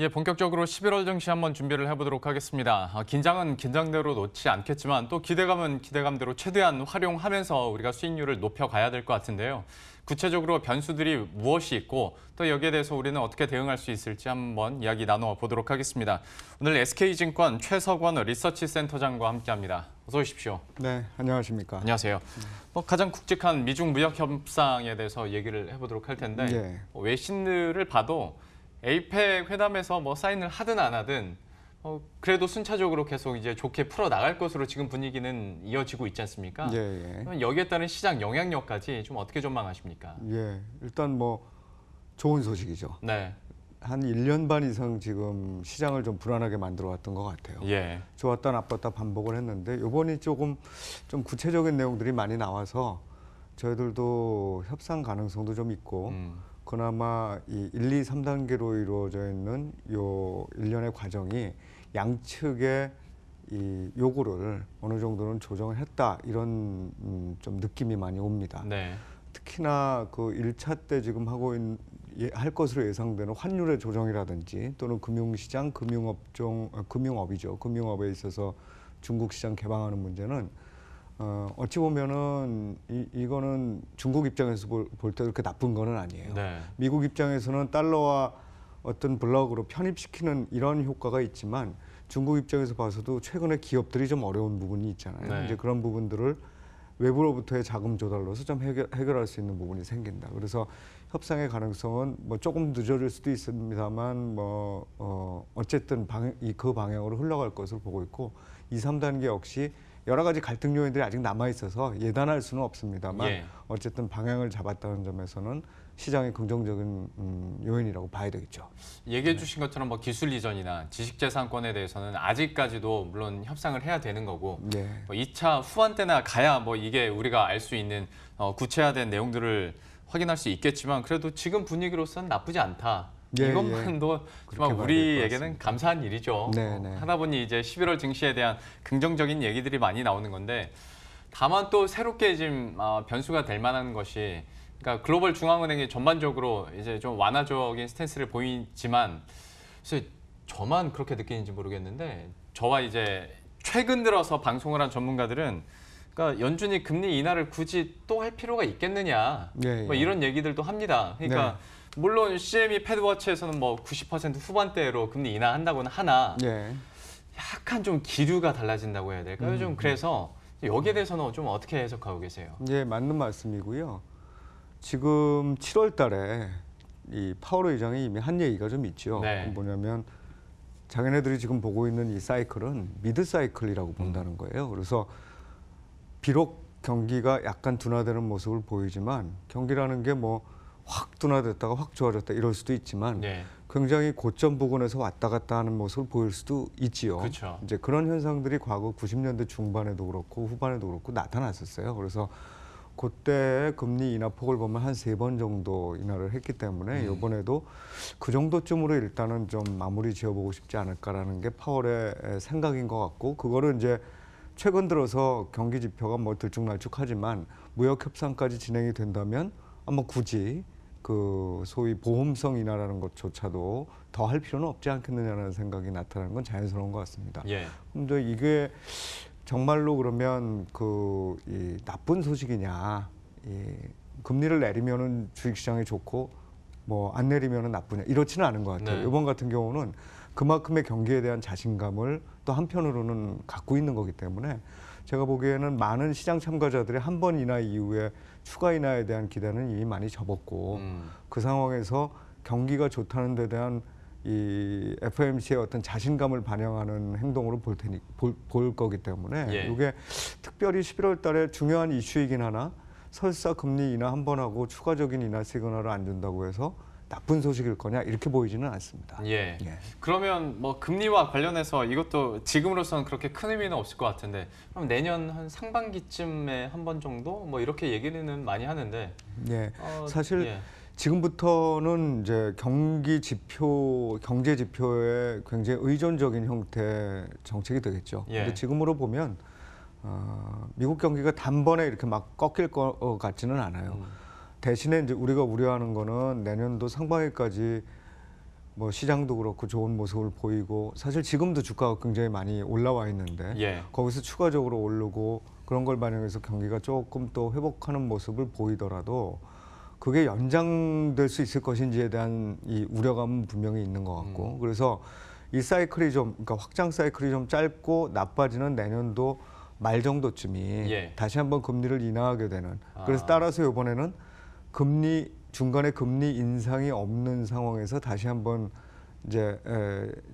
예, 본격적으로 11월 정시 한번 준비를 해보도록 하겠습니다. 아, 긴장은 긴장대로 놓지 않겠지만 또 기대감은 기대감대로 최대한 활용하면서 우리가 수익률을 높여가야 될 것 같은데요. 구체적으로 변수들이 무엇이 있고 또 여기에 대해서 우리는 어떻게 대응할 수 있을지 한번 이야기 나눠보도록 하겠습니다. 오늘 SK증권 최석원 리서치센터장과 함께합니다. 어서 오십시오. 네, 안녕하십니까. 안녕하세요. 뭐 가장 굵직한 미중 무역 협상에 대해서 얘기를 해보도록 할 텐데 네. 외신들을 봐도 에이펙 회담에서 뭐 사인을 하든 안 하든 어, 그래도 순차적으로 계속 이제 좋게 풀어 나갈 것으로 지금 분위기는 이어지고 있지 않습니까? 예, 예. 여기에 따른 시장 영향력까지 좀 어떻게 전망하십니까? 예, 일단 뭐 좋은 소식이죠. 네. 한 1년 반 이상 지금 시장을 좀 불안하게 만들어 왔던 것 같아요. 예. 좋았다 나빴다 반복을 했는데 이번이 조금 좀 구체적인 내용들이 많이 나와서 저희들도 협상 가능성도 좀 있고 음. 그나마 이 1, 2, 3단계로 이루어져 있는 요 일련의 과정이 양측의 이 요구를 어느 정도는 조정했다 을 이런 음, 좀 느낌이 많이 옵니다. 네. 특히나 그 1차 때 지금 하고 있는 예, 할 것으로 예상되는 환율의 조정이라든지 또는 금융시장, 금융업종, 어, 금융업이죠. 금융업에 있어서 중국 시장 개방하는 문제는 어, 어찌 보면은 이, 이거는 중국 입장에서 볼, 때 그렇게 나쁜 거는 아니에요. 네. 미국 입장에서는 달러와 어떤 블록으로 편입시키는 이런 효과가 있지만 중국 입장에서 봐서도 최근에 기업들이 좀 어려운 부분이 있잖아요. 네. 이제 그런 부분들을 외부로부터의 자금 조달로서 좀 해결, 해결할 수 있는 부분이 생긴다. 그래서 협상의 가능성은 뭐 조금 늦어질 수도 있습니다만 뭐 어, 어쨌든 방이 그 방향으로 흘러갈 것으로 보고 있고 2, 3단계 역시 여러 가지 갈등 요인들이 아직 남아 있어서 예단할 수는 없습니다만 예. 어쨌든 방향을 잡았다는 점에서는 시장의 긍정적인 음, 요인이라고 봐야 되겠죠. 얘기해 네. 주신 것처럼 뭐 기술 이전이나 지식재산권에 대해서는 아직까지도 물론 협상을 해야 되는 거고 예. 뭐 2차 후한 때나 가야 뭐 이게 우리가 알 수 있는 어, 구체화된 내용들을 확인할 수 있겠지만 그래도 지금 분위기로서는 나쁘지 않다. 예, 이것만도 예. 정말 우리에게는 감사한 일이죠. 네, 어, 네. 하다 보니 이제 11월 증시에 대한 긍정적인 얘기들이 많이 나오는 건데 다만 또 새롭게 지금 어, 변수가 될 만한 것이 그러니까 글로벌 중앙은행이 전반적으로 이제 좀 완화적인 스탠스를 보이지만 저만 그렇게 느끼는지 모르겠는데 저와 이제 최근 들어서 방송을 한 전문가들은 그러니까 연준이 금리 인하를 굳이 또 할 필요가 있겠느냐 네, 뭐 예. 이런 얘기들도 합니다. 그러니까 네. 물론 CME 패드워치에서는 뭐 90% 후반대로 금리 인하한다고는 하나 네. 약간 좀 기류가 달라진다고 해야 될까요? 음. 좀 음. 그래서 여기에 대해서는 좀 어떻게 해석하고 계세요? 예, 맞는 말씀이고요. 지금 7월 달에 이파로 의장이 이미 한 얘기가 좀 있죠. 네. 뭐냐면 자기네들이 지금 보고 있는 이 사이클은 미드 사이클이라고 본다는 음. 거예요. 그래서 비록 경기가 약간 둔화되는 모습을 보이지만 경기라는 게뭐 확 둔화됐다가 확 좋아졌다 이럴 수도 있지만 네. 굉장히 고점 부근에서 왔다 갔다 하는 모습을 보일 수도 있지요. 그쵸. 그렇죠. 이제 그런 현상들이 과거 90년대 중반에도 그렇고 후반에도 그렇고 나타났었어요. 그래서 그때 금리 인하 폭을 보면 한 세 번 정도 인하를 했기 때문에 음. 이번에도 그 정도쯤으로 일단은 좀 마무리 지어보고 싶지 않을까라는 게 파월의 생각인 것 같고 그거를 이제 최근 들어서 경기 지표가 뭐 들쭉날쭉하지만 무역 협상까지 진행이 된다면 아마 굳이 그 소위 보험성 인하라는 것조차도 더 할 필요는 없지 않겠느냐라는 생각이 나타나는 건 자연스러운 것 같습니다. 예. 근데 이게 정말로 그러면 그이 나쁜 소식이냐, 이 금리를 내리면은 주식시장에 좋고 뭐 안 내리면은 나쁘냐 이렇지는 않은 것 같아요. 네. 이번 같은 경우는 그만큼의 경기에 대한 자신감을 또 한편으로는 갖고 있는 거기 때문에 제가 보기에는 많은 시장 참가자들이 한번 인하 이후에 추가 인하에 대한 기대는 이미 많이 접었고 음. 그 상황에서 경기가 좋다는 데 대한 이 FMC의 어떤 자신감을 반영하는 행동으로 볼 테니 볼, 볼 거기 때문에 예. 이게 특별히 11월 달에 중요한 이슈이긴 하나 설사 금리 인하 한 번 하고 추가적인 인하 시그널을 안 준다고 해서 나쁜 소식일 거냐 이렇게 보이지는 않습니다. 예. 예. 그러면 뭐 금리와 관련해서 이것도 지금으로서는 그렇게 큰 의미는 없을 것 같은데 그럼 내년 한 상반기쯤에 한 번 정도 뭐 이렇게 얘기는 많이 하는데 예. 어, 사실 예. 지금부터는 이제 경기 지표, 경제 지표에 굉장히 의존적인 형태 정책이 되겠죠. 예. 근데 지금으로 보면 어, 미국 경기가 단번에 이렇게 막 꺾일 것 같지는 않아요. 음. 대신에 이제 우리가 우려하는 거는 내년도 상반기까지 뭐 시장도 그렇고 좋은 모습을 보이고 사실 지금도 주가가 굉장히 많이 올라와 있는데 예. 거기서 추가적으로 오르고 그런 걸 반영해서 경기가 조금 또 회복하는 모습을 보이더라도 그게 연장될 수 있을 것인지에 대한 이 우려감은 분명히 있는 것 같고 음. 그래서 이 사이클이 좀 그러니까 확장 사이클이 좀 짧고 나빠지는 내년도 말 정도쯤이 예. 다시 한번 금리를 인하하게 되는 아. 그래서 아. 따라서 이번에는 금리 중간에 금리 인상이 없는 상황에서 다시 한번 이제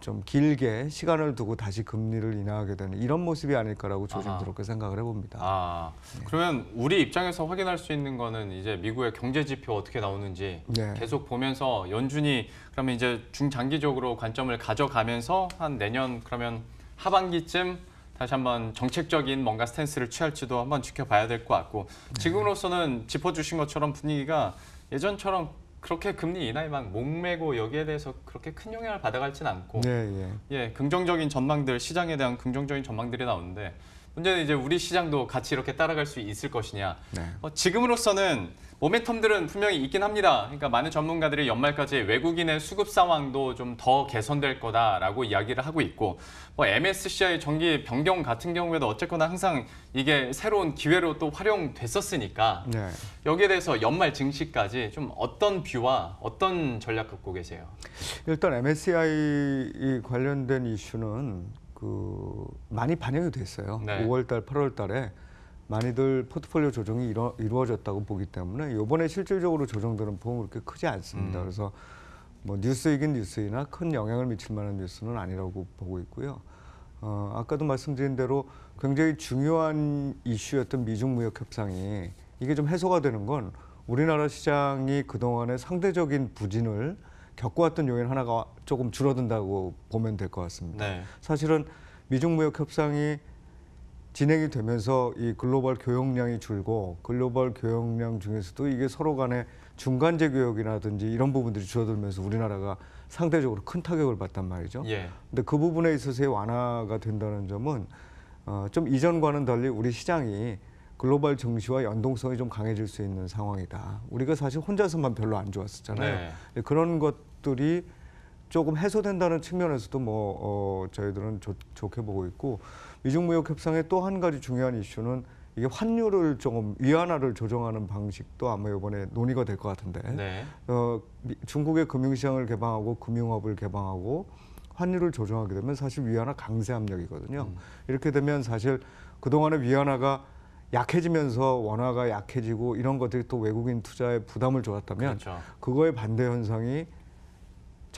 좀 길게 시간을 두고 다시 금리를 인하하게 되는 이런 모습이 아닐까라고 조심스럽게 아. 생각을 해봅니다. 아, 네. 그러면 우리 입장에서 확인할 수 있는 거는 이제 미국의 경제 지표 어떻게 나오는지 네. 계속 보면서 연준이 그러면 이제 중장기적으로 관점을 가져가면서 한 내년 그러면 하반기쯤 다시 한번 정책적인 뭔가 스탠스를 취할지도 한번 지켜봐야 될 것 같고 네. 지금으로서는 짚어주신 것처럼 분위기가 예전처럼 그렇게 금리 인하에 막 목매고 여기에 대해서 그렇게 큰 영향을 받아갈는 않고 네, 예. 예, 긍정적인 전망들 시장에 대한 긍정적인 전망들이 나오는데 문제는 이제 우리 시장도 같이 이렇게 따라갈 수 있을 것이냐. 네. 어, 지금으로서는 모멘텀들은 분명히 있긴 합니다. 그러니까 많은 전문가들이 연말까지 외국인의 수급 상황도 좀 더 개선될 거다라고 이야기를 하고 있고 뭐 MSCI 정기 변경 같은 경우에도 어쨌거나 항상 이게 새로운 기회로 또 활용됐었으니까 네. 여기에 대해서 연말 증시까지 좀 어떤 뷰와 어떤 전략 갖고 계세요? 일단 MSCI 관련된 이슈는 그 많이 반영이 됐어요. 네. 5월달, 8월달에 많이들 포트폴리오 조정이 이루, 어졌다고 보기 때문에 이번에 실질적으로 조정들은보험 그렇게 크지 않습니다. 음. 그래서 뭐 뉴스이긴 뉴스이나 큰 영향을 미칠 만한 뉴스는 아니라고 보고 있고요. 어, 아까도 말씀드린 대로 굉장히 중요한 이슈였던 미중 무역 협상이 이게 좀 해소가 되는 건 우리나라 시장이 그동안의 상대적인 부진을 겪어왔던 요인 하나가 조금 줄어든다고 보면 될 것 같습니다. 네. 사실은 미중 무역 협상이 진행이 되면서 이 글로벌 교역량이 줄고 글로벌 교역량 중에서도 이게 서로 간에 중간재 교역이라든지 이런 부분들이 줄어들면서 우리나라가 상대적으로 큰 타격을 받단 말이죠. 예. 근데 그 부분에 있어서의 완화가 된다는 점은 어, 좀 이전과는 달리 우리 시장이 글로벌 증시와 연동성이 좀 강해질 수 있는 상황이다. 우리가 사실 혼자서만 별로 안 좋았었잖아요. 네. 그런 것 것들이 조금 해소된다는 측면에서도 뭐 어, 저희들은 좋, 좋게 보고 있고 미중 무역 협상의 또 한 가지 중요한 이슈는 이게 환율을 조금 위안화를 조정하는 방식도 아마 이번에 논의가 될 것 같은데 네. 어, 중국의 금융시장을 개방하고 금융업을 개방하고 환율을 조정하게 되면 사실 위안화 강세 압력이거든요. 음. 이렇게 되면 사실 그동안의 위안화가 약해지면서 원화가 약해지고 이런 것들이 또 외국인 투자에 부담을 줘왔다면 그렇죠. 그거의 반대 현상이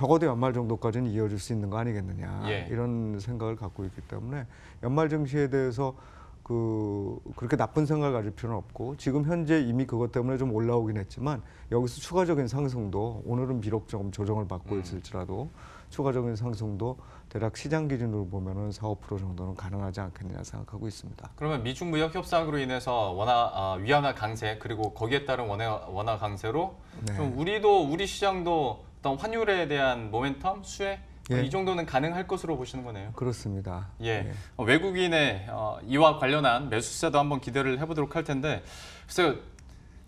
적어도 연말 정도까지는 이어질 수 있는 거 아니겠느냐 예. 이런 생각을 갖고 있기 때문에 연말 증시에 대해서 그 그렇게 나쁜 생각을 가질 필요는 없고 지금 현재 이미 그것 때문에 좀 올라오긴 했지만 여기서 추가적인 상승도 오늘은 비록 조금 조정을 받고 음. 있을지라도 추가적인 상승도 대략 시장 기준으로 보면은 4, 5% 정도는 가능하지 않겠느냐 생각하고 있습니다. 그러면 미중 무역 협상으로 인해서 원화 어, 위안화 강세 그리고 거기에 따른 원화, 원화 강세로 네. 좀 우리도 우리 시장도 어떤 환율에 대한 모멘텀, 수혜 뭐 예. 이 정도는 가능할 것으로 보시는 거네요. 그렇습니다. 예, 예. 어, 외국인의 어, 이와 관련한 매수세도 한번 기대를 해보도록 할 텐데, 글쎄요,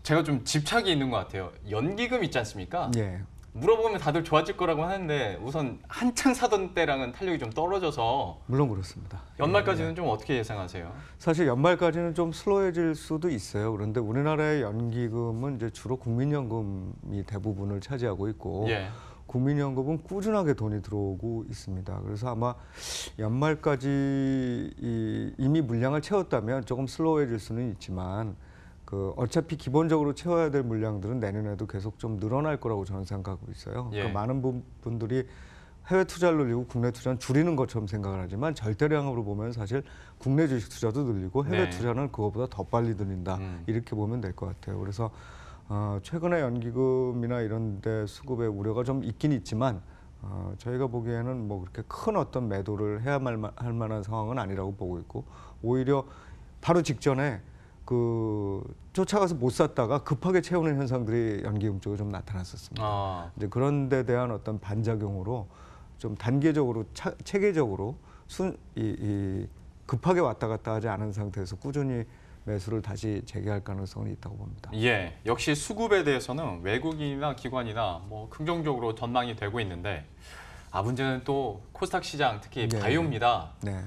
제가 좀 집착이 있는 것 같아요. 연기금 있지 않습니까? 예. 물어보면 다들 좋아질 거라고 하는데 우선 한창 사던 때랑은 탄력이 좀 떨어져서 물론 그렇습니다. 연말까지는 네. 좀 어떻게 예상하세요? 사실 연말까지는 좀 슬로해질 수도 있어요. 그런데 우리나라의 연기금은 이제 주로 국민연금이 대부분을 차지하고 있고 예. 국민연금은 꾸준하게 돈이 들어오고 있습니다. 그래서 아마 연말까지 이, 이미 물량을 채웠다면 조금 슬로해질 수는 있지만 그 어차피 기본적으로 채워야 될 물량들은 내년에도 계속 좀 늘어날 거라고 저는 생각하고 있어요. 그러니까 예. 그러니까 많은 분, 분들이 해외 투자를 늘리고 국내 투자는 줄이는 것처럼 생각을 하지만 절대량으로 보면 사실 국내 주식 투자도 늘리고 해외 네. 투자는 그것보다더 빨리 늘린다 음. 이렇게 보면 될 것 같아요. 그래서 어, 최근에 연기금이나 이런데 수급의 우려가 좀 있긴 있지만 어, 저희가 보기에는 뭐 그렇게 큰 어떤 매도를 해야 할 만한 상황은 아니라고 보고 있고 오히려 바로 직전에 그 쫓아가서 못 샀다가 급하게 채우는 현상들이 연기금 쪽에 좀 나타났었습니다. 아. 이제 그런 데 대한 어떤 반작용으로 좀 단계적으로 차, 체계적으로 순, 이, 이 급하게 왔다 갔다 하지 않은 상태에서 꾸준히 매수를 다시 재개할 가능성은 있다고 봅니다. 예, 역시 수급에 대해서는 외국인이나 기관이나 뭐 긍정적으로 전망이 되고 있는데 아 문제는 또 코스닥 시장 특히 네. 바이오입니다. 네.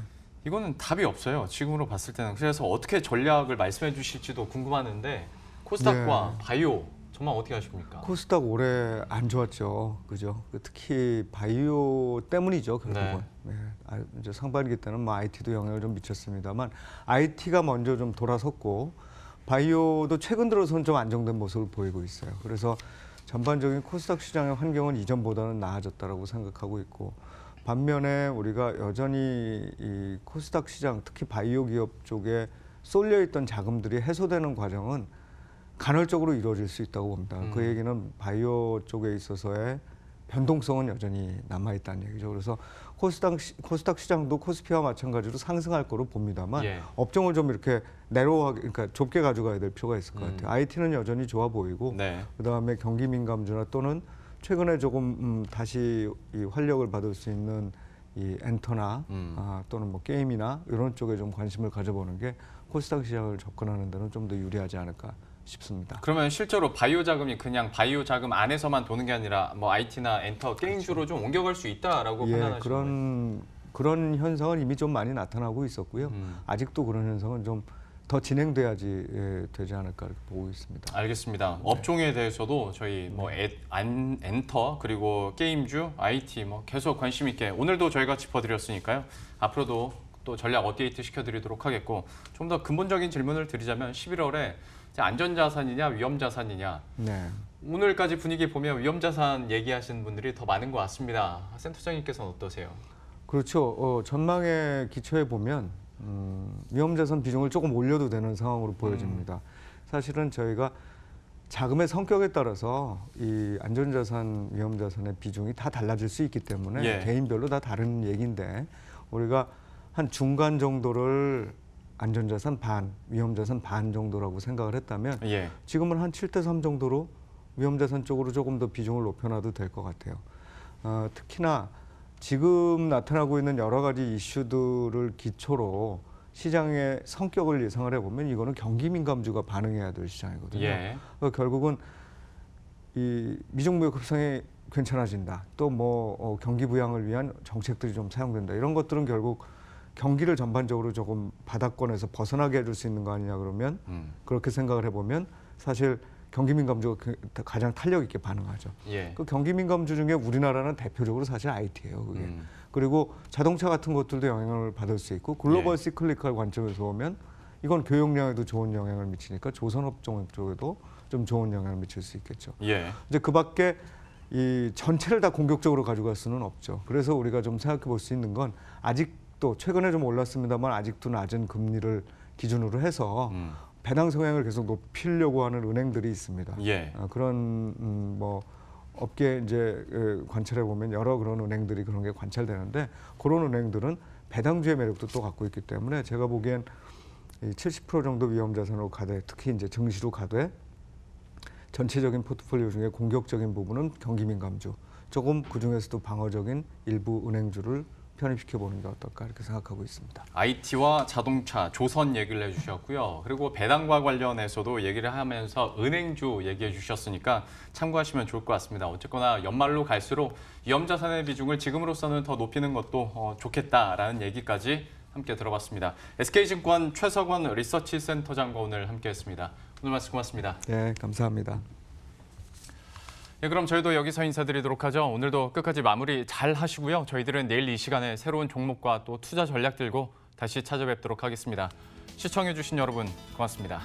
이거는 답이 없어요. 지금으로 봤을 때는. 그래서 어떻게 전략을 말씀해 주실지도 궁금하는데 코스닥과 네. 바이오 정말 어떻게 하십니까? 코스닥 올해 안 좋았죠. 그죠? 그 특히 바이오 때문이죠. 결국은. 네. 네. 아, 이제 상반기 때는 뭐 IT도 영향을 좀 미쳤습니다만 IT가 먼저 좀 돌아섰고 바이오도 최근 들어서는 좀 안정된 모습을 보이고 있어요. 그래서 전반적인 코스닥 시장의 환경은 이전보다는 나아졌다라고 생각하고 있고 반면에 우리가 여전히 이 코스닥 시장, 특히 바이오 기업 쪽에 쏠려 있던 자금들이 해소되는 과정은 간헐적으로 이루어질 수 있다고 봅니다. 그 음. 그 얘기는 바이오 쪽에 있어서의 변동성은 여전히 남아있다는 얘기죠. 그래서 코스닥, 시, 코스닥 시장도 코스피와 마찬가지로 상승할 거로 봅니다만 예. 업종을 좀 이렇게 내로하게, 그러니까 좁게 가져가야 될 필요가 있을 것 음. 같아요. 음. IT는 여전히 좋아 보이고 네. 그다음에 경기 민감주나 또는 최근에 조금 음, 다시 이 활력을 받을 수 있는 이 엔터나 음. 아, 또는 뭐 게임이나 이런 쪽에 좀 관심을 가져보는 게 코스닥 시장을 접근하는 데는 좀 더 유리하지 않을까 싶습니다. 그러면 실제로 바이오 자금이 그냥 바이오 자금 안에서만 도는 게 아니라 뭐 IT나 엔터 게임 그렇죠. 좀 옮겨갈 수 있다라고 예, 판단하시는 그런 그런 현상은 이미 좀 많이 나타나고 있었고요. 음. 아직도 그런 현상은 좀더 진행돼야지 예, 되지 않을까 이렇게 보고 있습니다. 알겠습니다. 네. 업종에 대해서도 저희 뭐 애, 안, 엔터 그리고 게임주, IT 뭐 계속 관심 있게 오늘도 저희가 짚어드렸으니까요. 앞으로도 또 전략 업데이트 시켜드리도록 하겠고 좀 더 근본적인 질문을 드리자면 11월에 안전자산이냐 위험자산이냐 네. 오늘까지 분위기 보면 위험자산 얘기하시는 분들이 더 많은 것 같습니다. 센터장님께서는 어떠세요? 그렇죠. 어, 전망에 기초해 보면 음, 위험자산 비중을 조금 올려도 되는 상황으로 보여집니다. 음. 사실은 저희가 자금의 성격에 따라서 이 안전자산, 위험자산의 비중이 다 달라질 수 있기 때문에 예. 개인별로 다 다른 얘기인데 우리가 한 중간 정도를 안전자산 반, 위험자산 반 정도라고 생각을 했다면 예. 지금은 한 7대 3 정도로 위험자산 쪽으로 조금 더 비중을 높여놔도 될 것 같아요. 어, 특히나 지금 나타나고 있는 여러 가지 이슈들을 기초로 시장의 성격을 예상을 해보면 이거는 경기 민감주가 반응해야 될 시장이거든요. 예. 결국은 이 미중무역 협상이 괜찮아진다. 또뭐 어, 경기 부양을 위한 정책들이 좀 사용된다. 이런 것들은 결국 경기를 전반적으로 조금 바닥권에서 벗어나게 해줄 수 있는 거 아니냐 그러면 음. 그렇게 생각을 해보면 사실 경기민 감주가 그 가장 탄력 있게 반응하죠. 예. 그 경기민 감주 중에 우리나라는 대표적으로 사실 IT예요. 그게. 음. 그리고 자동차 같은 것들도 영향을 받을 수 있고 글로벌 예. 시클리컬 관점에서 보면 이건 교육량에도 좋은 영향을 미치니까 조선업종 쪽에도 좀 좋은 영향을 미칠 수 있겠죠. 예. 이제 그밖에 이 전체를 다 공격적으로 가져갈 수는 없죠. 그래서 우리가 좀 생각해 볼 수 있는 건 아직도 최근에 좀 올랐습니다만 아직도 낮은 금리를 기준으로 해서 음. 배당 성향을 계속 높이려고 하는 은행들이 있습니다. 예. 아, 그런 음, 뭐 업계 이제 관찰해 보면 여러 그런 은행들이 그런 게 관찰되는데 그런 은행들은 배당주의 매력도 또 갖고 있기 때문에 제가 보기엔 70% 정도 위험자산으로 가되 특히 이제 증시로 가되 전체적인 포트폴리오 중에 공격적인 부분은 경기 민감주 조금 그 중에서도 방어적인 일부 은행주를 편입시켜 보는 게 어떨까 이렇게 생각하고 있습니다. IT와 자동차, 조선 얘기를 해주셨고요. 그리고 배당과 관련해서도 얘기를 하면서 은행주 얘기해 주셨으니까 참고하시면 좋을 것 같습니다. 어쨌거나 연말로 갈수록 위험자산의 비중을 지금으로서는 더 높이는 것도 어, 좋겠다라는 얘기까지 함께 들어봤습니다. SK증권 최석원 리서치센터장과 오늘 함께했습니다. 오늘 말씀 고맙습니다. 네, 감사합니다. 예, 그럼 저희도 여기서 인사드리도록 하죠. 오늘도 끝까지 마무리 잘 하시고요. 저희들은 내일 이 시간에 새로운 종목과 또 투자 전략 들고 다시 찾아뵙도록 하겠습니다. 시청해주신 여러분 고맙습니다.